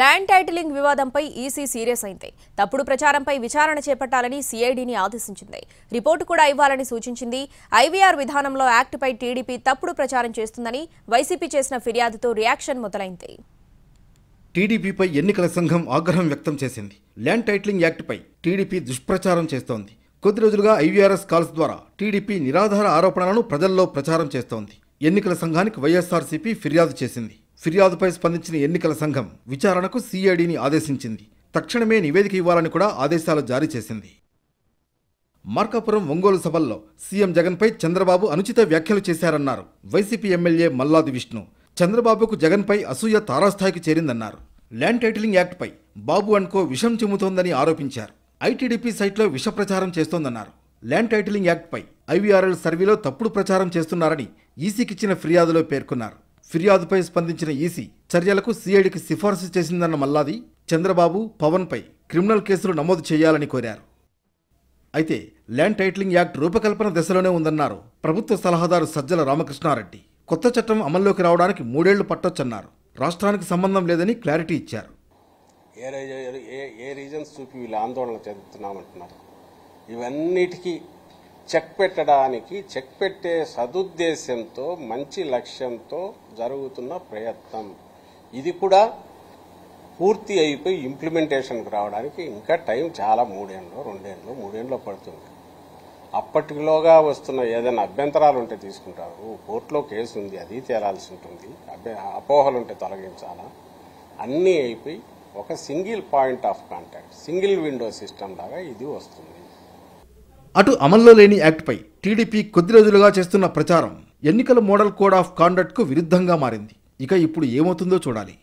land titling వివాదంపై EC serious అయింది తప్పుడు ప్రచారంపై విచారణ చేపట్టాలని సీఐడిని ఆదేశించింది రిపోర్టు కూడా ఇవ్వాలని సూచించింది ఐవీఆర్ విధానంలో యాక్ట్పై టీడీపీ తప్పుడు ప్రచారం చేస్తుందని వైసీపీ చేసిన ఫిర్యాదుతో రియాక్షన్ మొదలైంది టీడీపీపై ఎన్నికల సంఘం ఆగ్రహం వ్యక్తం చేసింది ల్యాండ్ టైటిలింగ్ యాక్ట్పై టీడీపీ దుష్ప్రచారం చేస్తోంది కొద్ది రోజులుగా ఐవీఆర్ఎస్ కాల్స్ ద్వారా టీడీపీ నిరాధార ఆరోపణలను ప్రజల్లో ప్రచారం చేస్తోంది ఎన్నికల సంఘానికి వైఎస్ఆర్సీపీ ఫిర్యాదు చేసింది ఫిర్యాదుపై స్పందించిన ఎన్నికల సంఘం విచారణకు సిఐడిని ఆదేశించింది తక్షణమే నివేదిక ఇవ్వాలని కూడా ఆదేశాలు జారీ చేసింది మార్కాపురం ఒంగోలు సభల్లో సీఎం జగన్పై చంద్రబాబు అనుచిత వ్యాఖ్యలు చేశారన్నారు వైసీపీ ఎమ్మెల్యే మల్లాది విష్ణు చంద్రబాబుకు జగన్పై అసూయ తారాస్థాయికి చేరిందన్నారు ల్యాండ్ టైటిలింగ్ యాక్ట్పై బాబు అండ్కో విషం చిమ్ముతోందని ఆరోపించారు ఐటీడీపీ సైట్లో విష ప్రచారం చేస్తోందన్నారు ల్యాండ్ టైటిలింగ్ యాక్ట్పై ఐవీఆర్ఎల్ సర్వేలో తప్పుడు ప్రచారం చేస్తున్నారని ఈసీకిచ్చిన ఫిర్యాదులో పేర్కొన్నారు ఫిర్యాదుపై స్పందించిన ఈసీ చర్యలకు సీఐడికి సిఫార్సు చేసిందన్న మల్లాది చంద్రబాబు పవన్పై క్రిమినల్ కేసులు నమోదు చేయాలని కోరారు అయితే ల్యాండ్ టైటిలింగ్ యాక్ట్ రూపకల్పన దశలోనే ఉందన్నారు ప్రభుత్వ సలహాదారు సజ్జల రామకృష్ణారెడ్డి కొత్త చట్టం అమల్లోకి రావడానికి మూడేళ్లు పట్టొచ్చన్నారు రాష్ట్రానికి సంబంధం లేదని క్లారిటీ ఇచ్చారు ఏ ఏ రీజన్స్ చూపి వీళ్ళు ఆందోళన చెందుతున్నామంటున్నారు ఇవన్నిటికీ చెక్ పెట్టడానికి చెక్ పెట్టే సదుద్దేశంతో మంచి లక్ష్యంతో జరుగుతున్న ప్రయత్నం ఇది కూడా పూర్తి అయిపోయి ఇంప్లిమెంటేషన్కి రావడానికి ఇంకా టైం చాలా మూడేళ్ళు రెండేళ్ళు మూడేళ్ళు పడుతుంది అప్పటిలోగా వస్తున్న ఏదైనా అభ్యంతరాలు ఉంటే తీసుకుంటారు కోర్టులో కేసు ఉంది అది తేలాల్సి ఉంటుంది అపోహలు ఉంటే తొలగించాలా అన్నీ అయిపోయి ఒక single point of contact single window system లాగా ఇది వస్తుంది అటు అమల్లో లేని యాక్ట్పై టీడీపీ కొద్ది రోజులుగా చేస్తున్న ప్రచారం ఎన్నికల మోడల్ కోడ్ ఆఫ్ కాండక్ట్కు విరుద్ధంగా మారింది ఇక ఇప్పుడు ఏమవుతుందో చూడాలి